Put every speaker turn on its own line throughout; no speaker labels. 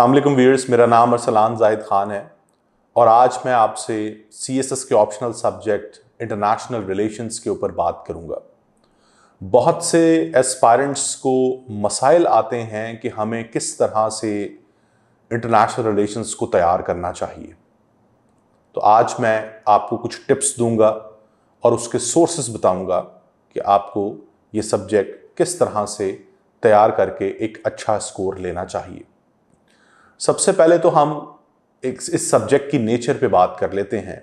अल्लाम व्यूअर्स मेरा नाम अरसलान जाहिद ख़ान है और आज मैं आपसे सी एस एस के ऑप्शनल सब्जेक्ट इंटरनेशनल रिलेशंस के ऊपर बात करूंगा बहुत से एस्पायरेंट्स को मसाइल आते हैं कि हमें किस तरह से इंटरनेशनल रिलेशंस को तैयार करना चाहिए तो आज मैं आपको कुछ टिप्स दूंगा और उसके सोर्सेस बताऊँगा कि आपको ये सब्जेक्ट किस तरह से तैयार करके एक अच्छा स्कोर लेना चाहिए सबसे पहले तो हम एक इस सब्जेक्ट की नेचर पे बात कर लेते हैं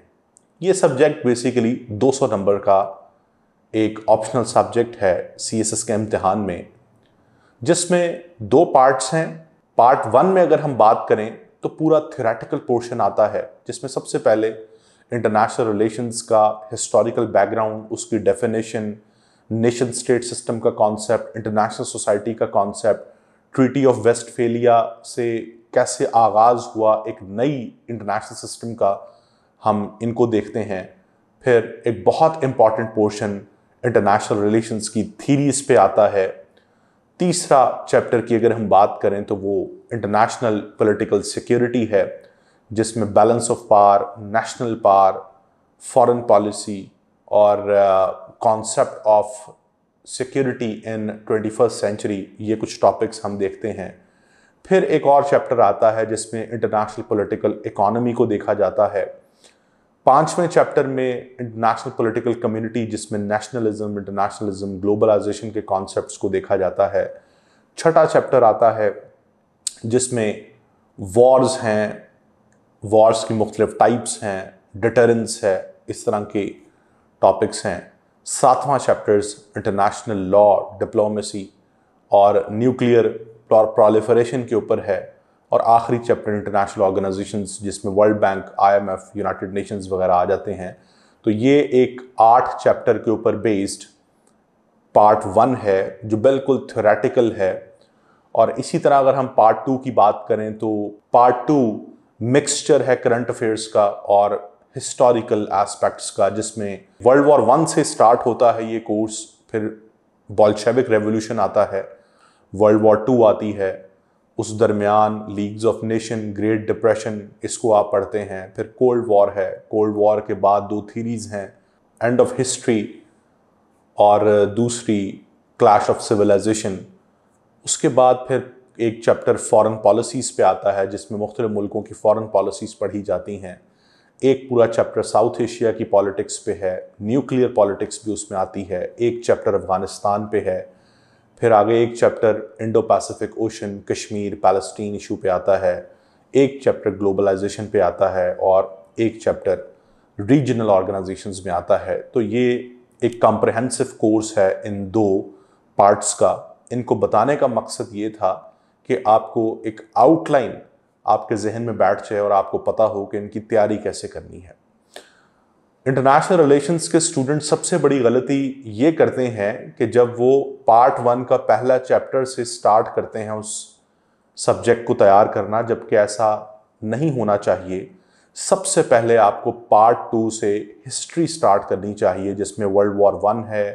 ये सब्जेक्ट बेसिकली 200 नंबर का एक ऑप्शनल सब्जेक्ट है सी के इम्तहान में जिसमें दो पार्ट्स हैं पार्ट वन में अगर हम बात करें तो पूरा थ्योरेटिकल पोर्शन आता है जिसमें सबसे पहले इंटरनेशनल रिलेशंस का हिस्टोरिकल बैकग्राउंड उसकी डेफिनेशन नेशन स्टेट सिस्टम का कॉन्सेप्ट इंटरनेशनल सोसाइटी का कॉन्सेप्ट ट्रीटी ऑफ वेस्टफेलिया से कैसे आगाज़ हुआ एक नई इंटरनेशनल सिस्टम का हम इनको देखते हैं फिर एक बहुत इम्पॉर्टेंट पोर्शन इंटरनेशनल रिलेशंस की थीरीज पे आता है तीसरा चैप्टर की अगर हम बात करें तो वो इंटरनेशनल पॉलिटिकल सिक्योरिटी है जिसमें balance of power national power foreign policy और concept of security in twenty first century ये कुछ टॉपिक्स हम देखते हैं फिर एक और चैप्टर आता है जिसमें इंटरनेशनल पॉलिटिकल इकोनॉमी को देखा जाता है पांचवें चैप्टर में इंटरनेशनल पॉलिटिकल कम्युनिटी जिसमें नेशनलिज्म इंटरनेशनलिज्म ग्लोबलाइजेशन के कॉन्सेप्ट्स को देखा जाता है छठा चैप्टर आता है जिसमें वॉर्स हैं वॉर्स की मुख्तलिफ टाइप्स हैं डिटरेंस है इस तरह के टॉपिक्स हैं सातवां चैप्टर्स इंटरनेशनल लॉ डिप्लोमेसी और न्यूक्लियर प्रोलिफरेशन के ऊपर है और आखिरी चैप्टर इंटरनेशनल ऑर्गेनाइजेशन जिसमें world bank IMF united nations वगैरह आ जाते हैं तो ये एक आठ चैप्टर के ऊपर बेस्ड पार्ट वन है जो बिल्कुल थ्योरेटिकल है और इसी तरह अगर हम पार्ट टू की बात करें तो पार्ट टू मिक्सचर है करंट अफेयर्स का और हिस्टोरिकल एस्पेक्ट्स का जिसमें वर्ल्ड वॉर वन से स्टार्ट होता है ये कोर्स फिर बॉल्शेविक रेवोल्यूशन आता है वर्ल्ड वॉर टू आती है उस दरमियान leagues of nation great depression इसको आप पढ़ते हैं फिर कोल्ड वॉर है कोल्ड वॉर के बाद दो थीरीज हैं एंड ऑफ हिस्ट्री और दूसरी क्लैश ऑफ सिविलाइजेशन उसके बाद फिर एक चैप्टर फॉरेन पॉलिसीज़ पे आता है जिसमें मुख्त मुल्कों की फॉरेन पॉलिसीज़ पढ़ी जाती हैं एक पूरा चैप्टर साउथ एशिया की पॉलिटिक्स पे है न्यूक्लियर पॉलिटिक्स भी उसमें आती है एक चैप्टर अफ़गानिस्तान पे है फिर आगे एक chapter Indo Pacific ocean Kashmir Palestine issue पे आता है एक चैप्टर ग्लोबलाइजेशन पे आता है और एक चैप्टर रीजनल ऑर्गेनाइजेशन में आता है तो ये एक कॉम्प्रहेंसिव कोर्स है इन दो पार्ट्स का इनको बताने का मकसद ये था कि आपको एक आउटलाइन आपके जहन में बैठ जाए और आपको पता हो कि इनकी तैयारी कैसे करनी है इंटरनेशनल रिलेशंस के स्टूडेंट सबसे बड़ी गलती ये करते हैं कि जब वो पार्ट वन का पहला चैप्टर से स्टार्ट करते हैं उस सब्जेक्ट को तैयार करना जबकि ऐसा नहीं होना चाहिए सबसे पहले आपको पार्ट टू से हिस्ट्री स्टार्ट करनी चाहिए जिसमें वर्ल्ड वॉर वन है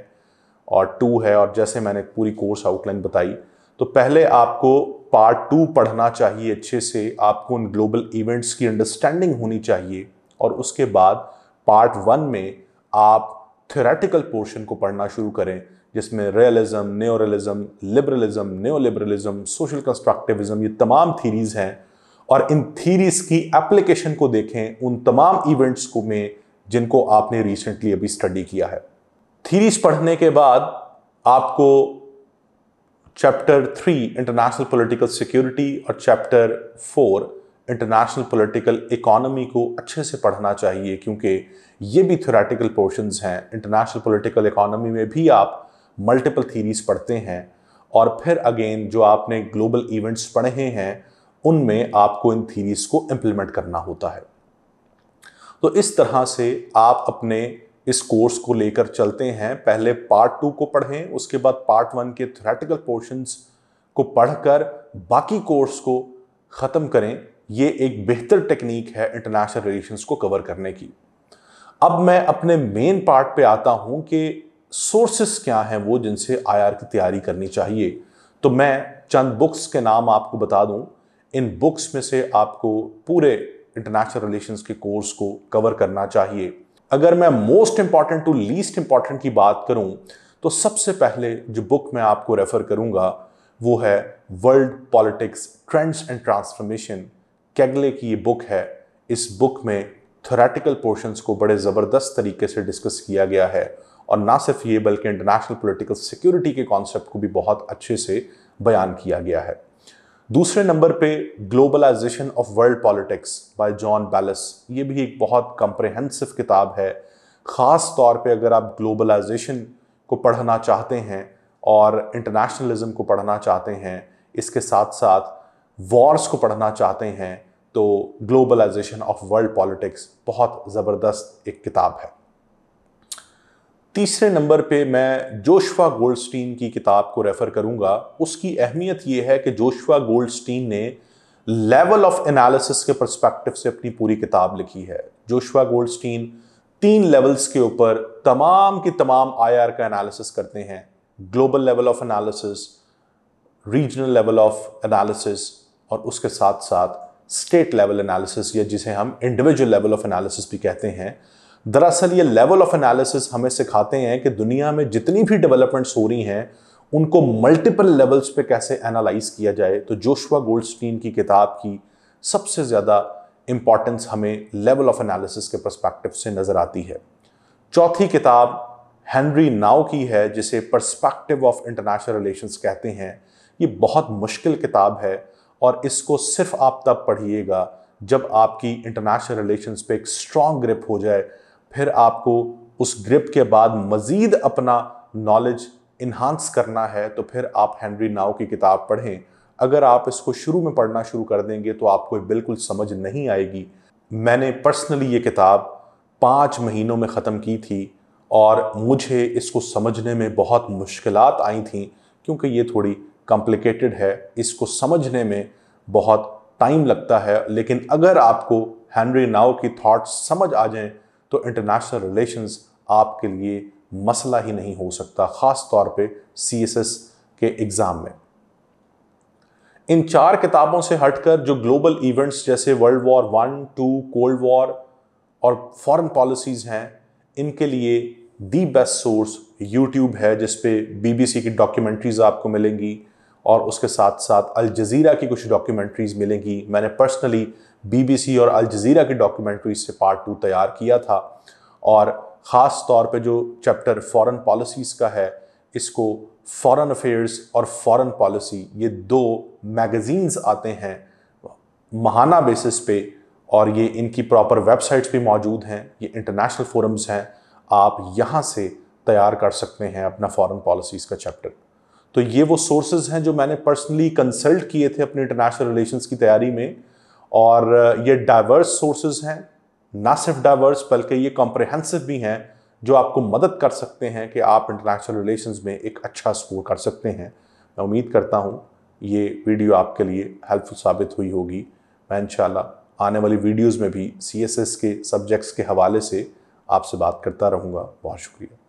और टू है और जैसे मैंने पूरी कोर्स आउटलाइन बताई तो पहले आपको पार्ट टू पढ़ना चाहिए अच्छे से आपको उन ग्लोबल इवेंट्स की अंडरस्टैंडिंग होनी चाहिए और उसके बाद पार्ट वन में आप थेरेटिकल पोर्शन को पढ़ना शुरू करें जिसमें realism neorealism liberalism liberalism social constructivism ये तमाम थीरीज हैं और इन थीरीज की एप्लीकेशन को देखें उन तमाम इवेंट्स को में जिनको आपने रिसेंटली अभी स्टडी किया है थीरीज पढ़ने के बाद आपको chapter three international political security और chapter four international political economy को अच्छे से पढ़ना चाहिए क्योंकि ये भी थ्योरेटिकल पोर्शंस हैं इंटरनेशनल पॉलिटिकल इकोनॉमी में भी आप मल्टीपल थीरीज पढ़ते हैं और फिर अगेन जो आपने ग्लोबल इवेंट्स पढ़े हैं उनमें आपको इन थीरीज को इम्प्लीमेंट करना होता है तो इस तरह से आप अपने इस कोर्स को लेकर चलते हैं पहले पार्ट टू को पढ़ें उसके बाद पार्ट वन के थ्रेटिकल पोर्शंस को पढ़कर बाकी कोर्स को ख़त्म करें ये एक बेहतर टेक्निक है इंटरनेशनल रिलेशंस को कवर करने की अब मैं अपने मेन पार्ट पे आता हूँ कि सोर्सेस क्या हैं वो जिनसे आईआर की तैयारी करनी चाहिए तो मैं चंद बुक्स के नाम आपको बता दूँ इन बुक्स में से आपको पूरे इंटरनेशनल रिलेशंस के कोर्स को कवर करना चाहिए अगर मैं most important to least important की बात करूं तो सबसे पहले जो बुक मैं आपको रेफ़र करूंगा वो है world politics trends and transformation Kegley की ये बुक है इस बुक में थोरेटिकल पोर्शंस को बड़े ज़बरदस्त तरीके से डिस्कस किया गया है और ना सिर्फ ये बल्कि इंटरनेशनल पॉलिटिकल सिक्योरिटी के कॉन्सेप्ट को भी बहुत अच्छे से बयान किया गया है दूसरे नंबर पे globalisation of world politics by John Baylis ये भी एक बहुत कंप्रहेंसिव किताब है ख़ास तौर पे अगर आप ग्लोबलाइजेशन को पढ़ना चाहते हैं और इंटरनेशनलिज्म को पढ़ना चाहते हैं इसके साथ साथ वॉर्स को पढ़ना चाहते हैं तो ग्लोबलाइजेशन ऑफ वर्ल्ड पॉलिटिक्स बहुत ज़बरदस्त एक किताब है तीसरे नंबर पे मैं जोशवा गोल्डस्टीन की किताब को रेफ़र करूंगा उसकी अहमियत ये है कि जोशवा गोल्डस्टीन ने लेवल ऑफ एनालिसिस के परस्पेक्टिव से अपनी पूरी किताब लिखी है जोशवा गोल्डस्टीन तीन लेवल्स के ऊपर तमाम की तमाम आईआर का एनालिसिस करते हैं global level of analysis regional level of analysis और उसके साथ साथ स्टेट लेवल एनालिसिस या जिसे हम इंडिविजुअल लेवल ऑफ एनालिसिस भी कहते हैं दरअसल ये लेवल ऑफ एनालिसिस हमें सिखाते हैं कि दुनिया में जितनी भी डेवलपमेंट्स हो रही हैं उनको मल्टीपल लेवल्स पे कैसे एनालाइज किया जाए तो जोशुआ गोल्डस्टीन की किताब की सबसे ज़्यादा इम्पॉर्टेंस हमें लेवल ऑफ एनालिसिस के परस्पेक्टिव से नज़र आती है चौथी किताब हेनरी नाव की है जिसे परस्पेक्टिव ऑफ इंटरनेशनल रिलेशंस कहते हैं ये बहुत मुश्किल किताब है और इसको सिर्फ आप तब पढ़िएगा जब आपकी इंटरनेशनल रिलेशन पे एक स्ट्रॉन्ग ग्रिप हो जाए फिर आपको उस ग्रिप के बाद मज़ीद अपना नॉलेज इन्हांस करना है तो फिर आप हेनरी नाव की किताब पढ़ें अगर आप इसको शुरू में पढ़ना शुरू कर देंगे तो आपको बिल्कुल समझ नहीं आएगी मैंने पर्सनली ये किताब पाँच महीनों में ख़त्म की थी और मुझे इसको समझने में बहुत मुश्किलात आई थी क्योंकि ये थोड़ी कॉम्प्लिकेटेड है इसको समझने में बहुत टाइम लगता है लेकिन अगर आपको हैंनरी नाव की थॉट्स समझ आ जाएं तो इंटरनेशनल रिलेशंस आपके लिए मसला ही नहीं हो सकता ख़ास तौर पे सीएसएस के एग्ज़ाम में इन चार किताबों से हटकर जो ग्लोबल इवेंट्स जैसे world war one two cold war और फॉरेन पॉलिसीज़ हैं इनके लिए दी बेस्ट सोर्स यूट्यूब है जिसपे बीबीसी की डॉक्यूमेंट्रीज़ आपको मिलेंगी और उसके साथ साथ अल जज़ीरा की कुछ डॉक्यूमेंट्रीज़ मिलेंगी मैंने पर्सनली बीबीसी और अल जज़ीरा की डॉक्यूमेंट्रीज से पार्ट टू तैयार किया था और ख़ास तौर पे जो चैप्टर फॉरेन पॉलिसीज़ का है इसको फॉरेन अफेयर्स और फॉरेन पॉलिसी ये दो मैगज़ीन्स आते हैं महाना बेसिस पे और ये इनकी प्रॉपर वेबसाइट्स भी मौजूद हैं ये इंटरनेशनल फोरम्स हैं आप यहाँ से तैयार कर सकते हैं अपना फॉरेन पॉलिसीज़ का चैप्टर तो ये वो सोर्सेज हैं जो मैंने पर्सनली कंसल्ट किए थे अपने इंटरनेशनल रिलेशंस की तैयारी में और uh, ये डाइवर्स सोर्सेज हैं ना सिर्फ डाइवर्स बल्कि ये कॉम्प्रहेंसिव भी हैं जो आपको मदद कर सकते हैं कि आप इंटरनेशनल रिलेशंस में एक अच्छा स्कोर कर सकते हैं मैं उम्मीद करता हूँ ये वीडियो आपके लिए हेल्पफुल साबित हुई होगी मैं इन आने वाली वीडियोज़ में भी सी के सब्जेक्ट्स के हवाले से आपसे बात करता रहूँगा बहुत शुक्रिया